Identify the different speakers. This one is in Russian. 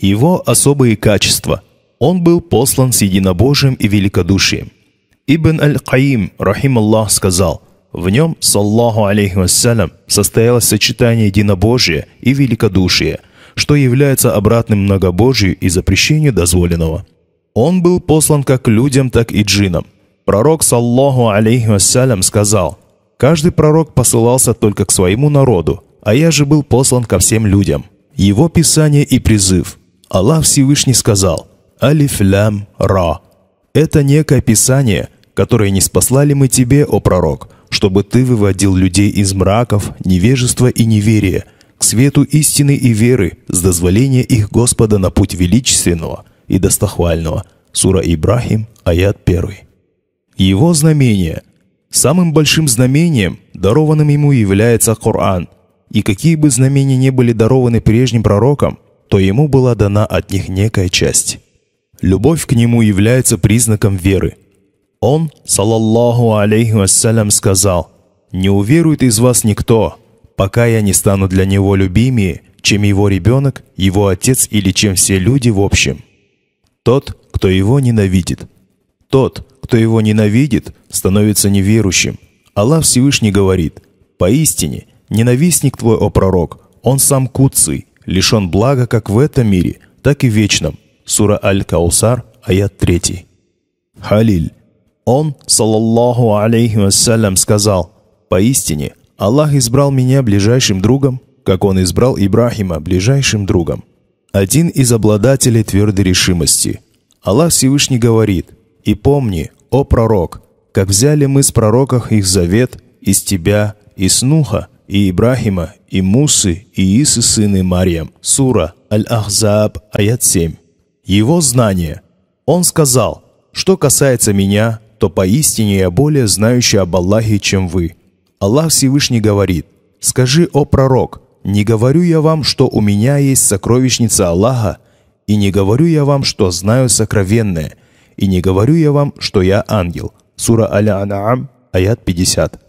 Speaker 1: Его особые качества. Он был послан с единобожием и великодушием. Ибн Аль-Каим, рахим Аллах, сказал, в нем, саллаху алейхи вассалям, состоялось сочетание единобожия и великодушия, что является обратным многобожию и запрещению дозволенного. Он был послан как людям, так и джинам. Пророк, саллаху алейхи вассалям, сказал, «Каждый пророк посылался только к своему народу, а я же был послан ко всем людям». Его писание и призыв – Аллах Всевышний сказал «Алиф лям ра». Это некое писание, которое не спаслали мы тебе, о пророк, чтобы ты выводил людей из мраков, невежества и неверия, к свету истины и веры с дозволения их Господа на путь величественного и достохвального. Сура Ибрахим, аят 1. Его знамение. Самым большим знамением, дарованным ему является Коран. И какие бы знамения не были дарованы прежним пророкам, то ему была дана от них некая часть. Любовь к нему является признаком веры. Он, салаллаху алейхи вассалям, сказал, «Не уверует из вас никто, пока я не стану для него любимее, чем его ребенок, его отец или чем все люди в общем. Тот, кто его ненавидит. Тот, кто его ненавидит, становится неверующим. Аллах Всевышний говорит, «Поистине, ненавистник твой, о пророк, он сам куцый, лишен блага как в этом мире, так и в вечном. Сура Аль-Каусар, аят 3. Халиль. Он, саллаллаху алейхи вассалям, сказал, «Поистине, Аллах избрал меня ближайшим другом, как Он избрал Ибрахима ближайшим другом». Один из обладателей твердой решимости. Аллах Всевышний говорит, «И помни, о пророк, как взяли мы с пророках их завет, из тебя, из Нуха, и Ибрахима, и Мусы, и Исы сыны Марьям. Сура Аль-Ахзаб, аят 7. Его знание. Он сказал, что касается меня, то поистине я более знающий об Аллахе, чем вы. Аллах Всевышний говорит, скажи, о пророк, не говорю я вам, что у меня есть сокровищница Аллаха, и не говорю я вам, что знаю сокровенное, и не говорю я вам, что я ангел. Сура Аля-Анаам, аят 50.